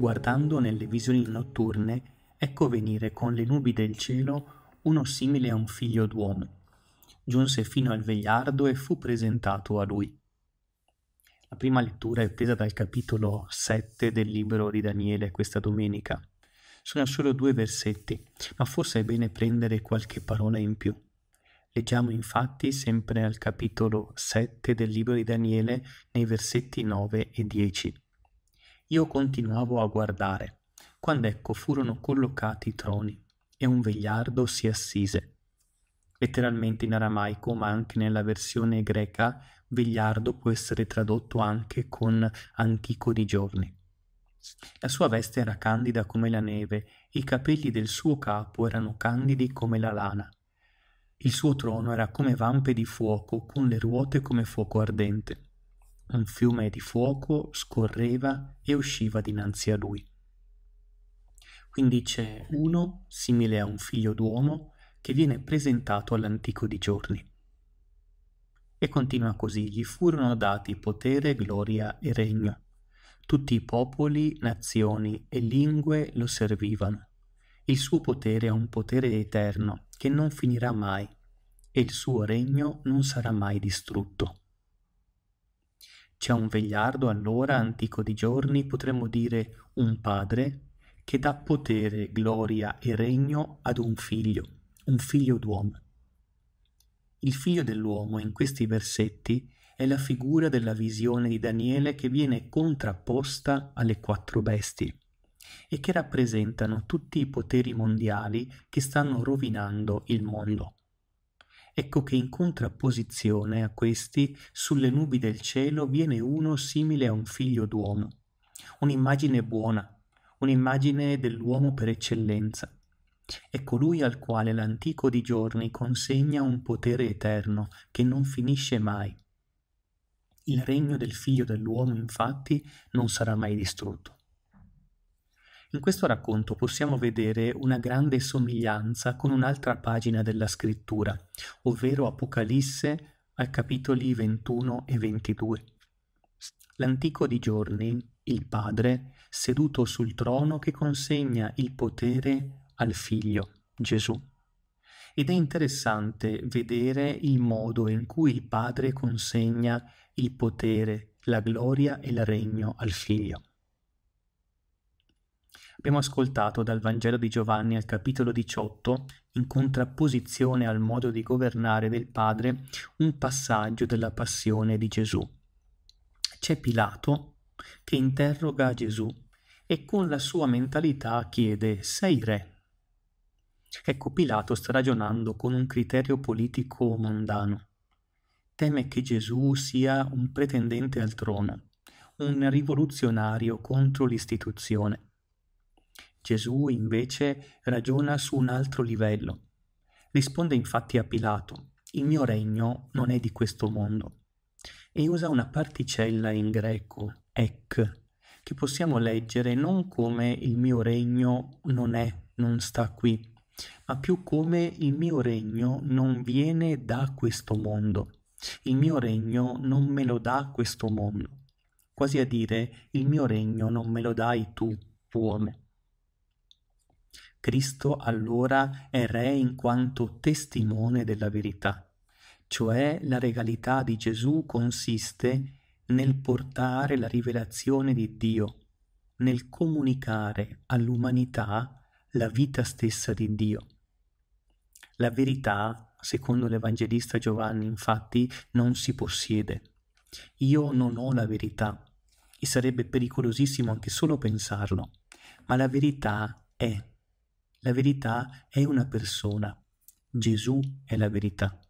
guardando nelle visioni notturne, ecco venire con le nubi del cielo uno simile a un figlio d'uomo. Giunse fino al vegliardo e fu presentato a lui. La prima lettura è presa dal capitolo 7 del libro di Daniele questa domenica. Sono solo due versetti, ma forse è bene prendere qualche parola in più. Leggiamo infatti sempre al capitolo 7 del libro di Daniele nei versetti 9 e 10. Io continuavo a guardare, quando ecco furono collocati i troni, e un vegliardo si assise. Letteralmente in aramaico, ma anche nella versione greca, vegliardo può essere tradotto anche con antico di giorni. La sua veste era candida come la neve, i capelli del suo capo erano candidi come la lana. Il suo trono era come vampe di fuoco, con le ruote come fuoco ardente un fiume di fuoco scorreva e usciva dinanzi a lui. Quindi c'è uno, simile a un figlio d'uomo, che viene presentato all'antico di giorni. E continua così, gli furono dati potere, gloria e regno. Tutti i popoli, nazioni e lingue lo servivano. Il suo potere è un potere eterno che non finirà mai e il suo regno non sarà mai distrutto. C'è un vegliardo allora, mm. antico di giorni, potremmo dire un padre, che dà potere, gloria e regno ad un figlio, un figlio d'uomo. Il figlio dell'uomo in questi versetti è la figura della visione di Daniele che viene contrapposta alle quattro bestie e che rappresentano tutti i poteri mondiali che stanno rovinando il mondo. Ecco che in contrapposizione a questi, sulle nubi del cielo, viene uno simile a un figlio d'uomo. Un'immagine buona, un'immagine dell'uomo per eccellenza. È colui al quale l'antico di giorni consegna un potere eterno che non finisce mai. Il regno del figlio dell'uomo infatti non sarà mai distrutto. In questo racconto possiamo vedere una grande somiglianza con un'altra pagina della scrittura, ovvero Apocalisse al capitoli 21 e 22. L'antico di giorni, il padre, seduto sul trono che consegna il potere al figlio, Gesù. Ed è interessante vedere il modo in cui il padre consegna il potere, la gloria e il regno al figlio abbiamo ascoltato dal Vangelo di Giovanni al capitolo 18, in contrapposizione al modo di governare del Padre, un passaggio della passione di Gesù. C'è Pilato che interroga Gesù e con la sua mentalità chiede sei re. Ecco, Pilato sta ragionando con un criterio politico mondano. Teme che Gesù sia un pretendente al trono, un rivoluzionario contro l'istituzione Gesù invece ragiona su un altro livello. Risponde infatti a Pilato, il mio regno non è di questo mondo, e usa una particella in greco, ek, che possiamo leggere non come il mio regno non è, non sta qui, ma più come il mio regno non viene da questo mondo, il mio regno non me lo dà questo mondo, quasi a dire il mio regno non me lo dai tu, uomo. Cristo allora è Re in quanto testimone della verità, cioè la regalità di Gesù consiste nel portare la rivelazione di Dio, nel comunicare all'umanità la vita stessa di Dio. La verità, secondo l'Evangelista Giovanni, infatti, non si possiede. Io non ho la verità e sarebbe pericolosissimo anche solo pensarlo, ma la verità è la verità è una persona. Gesù è la verità.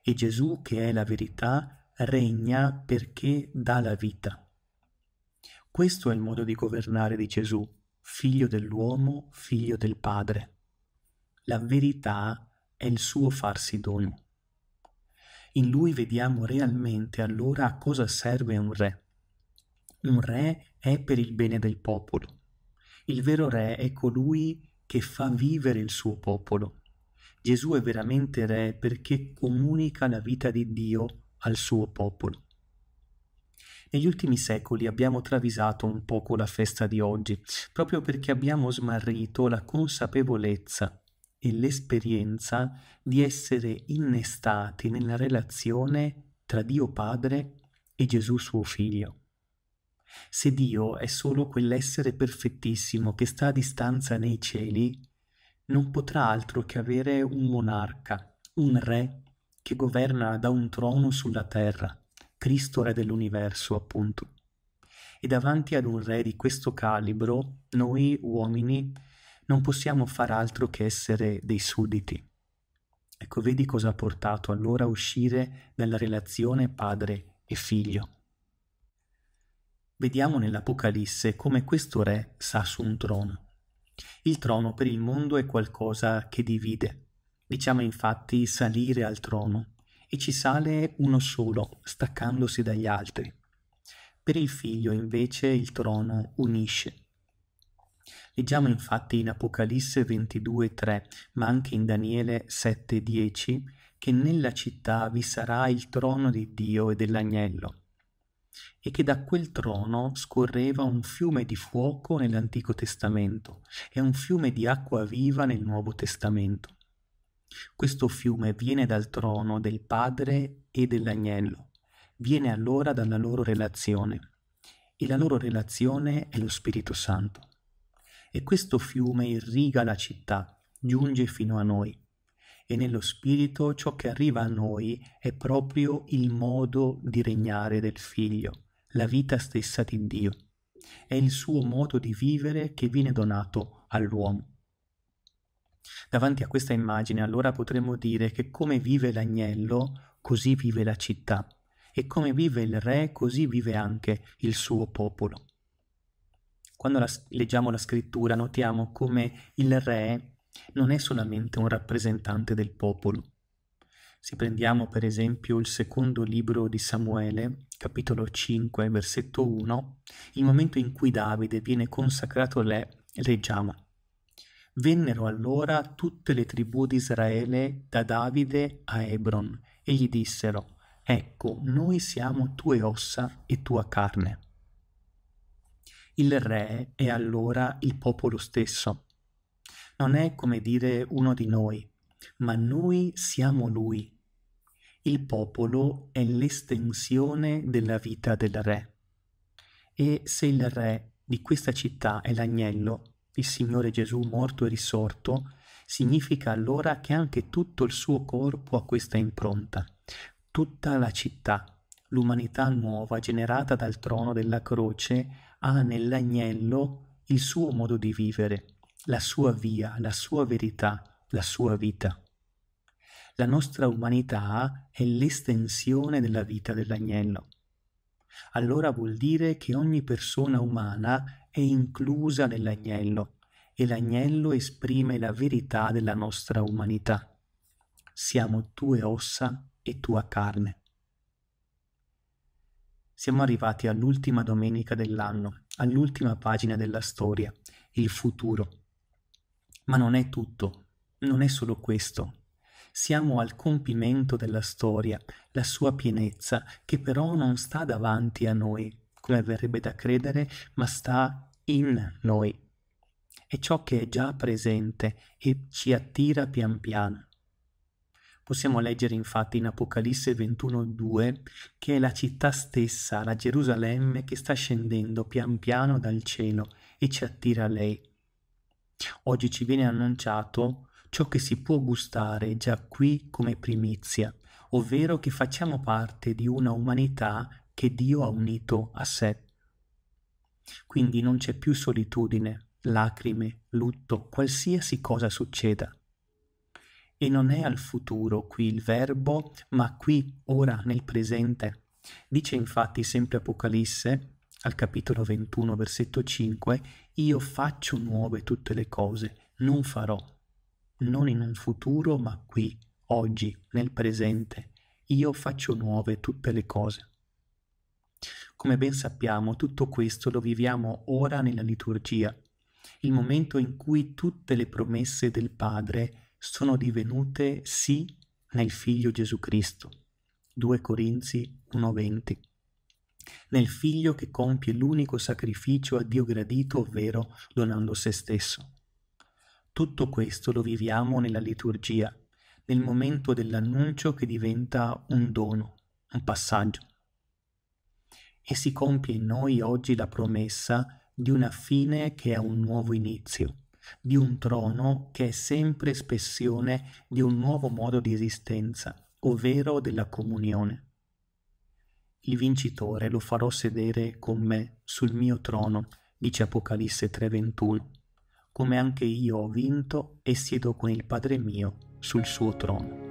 E Gesù, che è la verità, regna perché dà la vita. Questo è il modo di governare di Gesù, figlio dell'uomo, figlio del Padre. La verità è il suo farsi dono. In lui vediamo realmente allora a cosa serve un re. Un re è per il bene del popolo. Il vero re è colui che fa vivere il suo popolo. Gesù è veramente re perché comunica la vita di Dio al suo popolo. Negli ultimi secoli abbiamo travisato un poco la festa di oggi, proprio perché abbiamo smarrito la consapevolezza e l'esperienza di essere innestati nella relazione tra Dio Padre e Gesù suo Figlio. Se Dio è solo quell'essere perfettissimo che sta a distanza nei cieli, non potrà altro che avere un monarca, un re che governa da un trono sulla terra, Cristo re dell'universo appunto. E davanti ad un re di questo calibro, noi uomini non possiamo far altro che essere dei sudditi. Ecco, vedi cosa ha portato allora a uscire dalla relazione padre e figlio vediamo nell'Apocalisse come questo re sa su un trono. Il trono per il mondo è qualcosa che divide. Diciamo infatti salire al trono e ci sale uno solo, staccandosi dagli altri. Per il figlio invece il trono unisce. Leggiamo infatti in Apocalisse 22.3, ma anche in Daniele 7.10, che nella città vi sarà il trono di Dio e dell'agnello e che da quel trono scorreva un fiume di fuoco nell'Antico Testamento e un fiume di acqua viva nel Nuovo Testamento. Questo fiume viene dal trono del Padre e dell'Agnello, viene allora dalla loro relazione e la loro relazione è lo Spirito Santo. E questo fiume irriga la città, giunge fino a noi e nello Spirito ciò che arriva a noi è proprio il modo di regnare del Figlio, la vita stessa di Dio. È il suo modo di vivere che viene donato all'uomo. Davanti a questa immagine allora potremmo dire che come vive l'agnello, così vive la città, e come vive il re, così vive anche il suo popolo. Quando la, leggiamo la scrittura notiamo come il re non è solamente un rappresentante del popolo. Se prendiamo per esempio il secondo libro di Samuele, capitolo 5, versetto 1, il momento in cui Davide viene consacrato re, leggiamo. Vennero allora tutte le tribù di Israele da Davide a Hebron e gli dissero, ecco, noi siamo tue ossa e tua carne. Il re è allora il popolo stesso non è come dire uno di noi, ma noi siamo lui. Il popolo è l'estensione della vita del re. E se il re di questa città è l'agnello, il Signore Gesù morto e risorto, significa allora che anche tutto il suo corpo ha questa impronta, tutta la città, l'umanità nuova generata dal trono della croce ha nell'agnello il suo modo di vivere, la sua via, la sua verità, la sua vita. La nostra umanità è l'estensione della vita dell'agnello. Allora vuol dire che ogni persona umana è inclusa nell'agnello e l'agnello esprime la verità della nostra umanità. Siamo tue ossa e tua carne. Siamo arrivati all'ultima domenica dell'anno, all'ultima pagina della storia, il futuro. Ma non è tutto, non è solo questo. Siamo al compimento della storia, la sua pienezza, che però non sta davanti a noi, come verrebbe da credere, ma sta in noi. È ciò che è già presente e ci attira pian piano. Possiamo leggere infatti in Apocalisse 21.2 che è la città stessa, la Gerusalemme, che sta scendendo pian piano dal cielo e ci attira a lei. Oggi ci viene annunciato ciò che si può gustare già qui come primizia, ovvero che facciamo parte di una umanità che Dio ha unito a sé. Quindi non c'è più solitudine, lacrime, lutto, qualsiasi cosa succeda. E non è al futuro qui il verbo, ma qui, ora, nel presente. Dice infatti sempre Apocalisse al capitolo 21, versetto 5, io faccio nuove tutte le cose, non farò, non in un futuro, ma qui, oggi, nel presente, io faccio nuove tutte le cose. Come ben sappiamo, tutto questo lo viviamo ora nella liturgia, il momento in cui tutte le promesse del Padre sono divenute sì nel Figlio Gesù Cristo. 2 Corinzi 1:20 nel figlio che compie l'unico sacrificio a Dio gradito, ovvero donando se stesso. Tutto questo lo viviamo nella liturgia, nel momento dell'annuncio che diventa un dono, un passaggio. E si compie in noi oggi la promessa di una fine che è un nuovo inizio, di un trono che è sempre espressione di un nuovo modo di esistenza, ovvero della comunione. Il vincitore lo farò sedere con me sul mio trono, dice Apocalisse 3:21, come anche io ho vinto e siedo con il Padre mio sul suo trono.